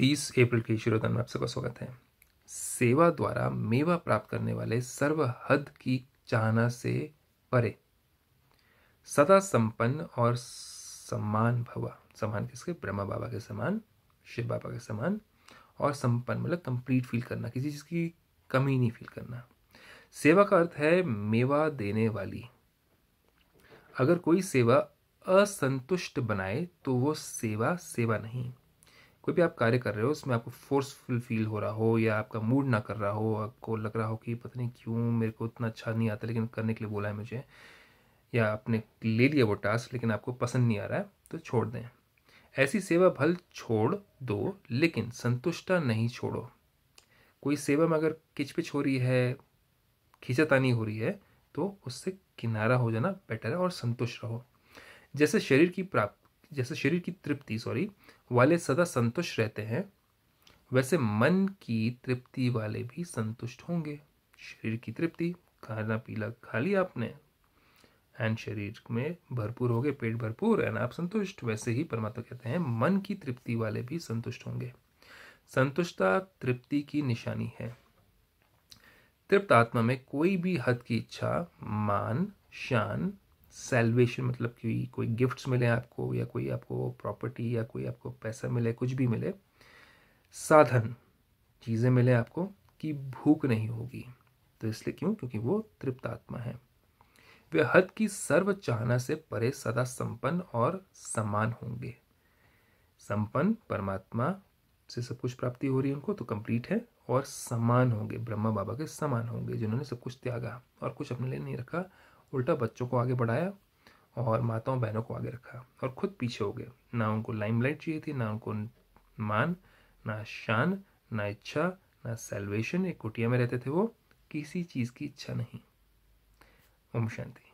तीस अप्रैल की शिरोधन में आप सबका स्वागत है सेवा द्वारा मेवा प्राप्त करने वाले सर्व हद की चाहना से परे सदा संपन्न और सम्मान भवा सम्मान किसके ब्रह्मा बाबा के समान शिव बाबा के समान और संपन्न मतलब कंप्लीट फील करना किसी चीज़ की कमी नहीं फील करना सेवा का अर्थ है मेवा देने वाली अगर कोई सेवा असंतुष्ट बनाए तो वो सेवा सेवा नहीं कोई भी आप कार्य कर रहे हो उसमें आपको फोर्सफुल फील हो रहा हो या आपका मूड ना कर रहा हो आपको लग रहा हो कि पता नहीं क्यों मेरे को उतना अच्छा नहीं आता लेकिन करने के लिए बोला है मुझे या आपने ले लिया वो टास्क लेकिन आपको पसंद नहीं आ रहा है तो छोड़ दें ऐसी सेवा भल छोड़ दो लेकिन संतुष्टा नहीं छोड़ो कोई सेवा में अगर किचपिच हो रही है खींचातानी हो रही है तो उससे किनारा हो जाना बेटर है और संतुष्ट रहो जैसे शरीर की प्राप्त जैसे शरीर की तृप्ति सॉरी वाले सदा संतुष्ट रहते हैं वैसे मन की तृप्ति वाले भी संतुष्ट होंगे शरीर की तृप्ति खाना पीला खा लिया आपने एंड शरीर में भरपूर हो गए पेट भरपूर एंड आप संतुष्ट वैसे ही परमात्मा कहते हैं मन की तृप्ति वाले भी संतुष्ट होंगे संतुष्टता तृप्ति की निशानी है तृप्त आत्मा में कोई भी हद की इच्छा मान शान सेलवेशन मतलब कि कोई गिफ्ट्स मिले आपको या कोई आपको प्रॉपर्टी या कोई आपको पैसा मिले कुछ भी मिले साधन चीज़ें मिले आपको कि भूख नहीं होगी तो इसलिए क्यों क्योंकि वो तृप्त आत्मा है वे हद की सर्व चाहना से परे सदा संपन्न और समान होंगे संपन्न परमात्मा से सब कुछ प्राप्ति हो रही है उनको तो कंप्लीट है और समान होंगे ब्रह्मा बाबा के समान होंगे जिन्होंने सब कुछ त्यागा और कुछ अपने लिए नहीं रखा उल्टा बच्चों को आगे बढ़ाया और माताओं बहनों को आगे रखा और खुद पीछे हो गए ना उनको लाइमलाइट चाहिए थी ना उनको मान ना शान ना इच्छा ना सेल्वेशन एक कुटिया में रहते थे वो किसी चीज़ की इच्छा नहीं ओम शांति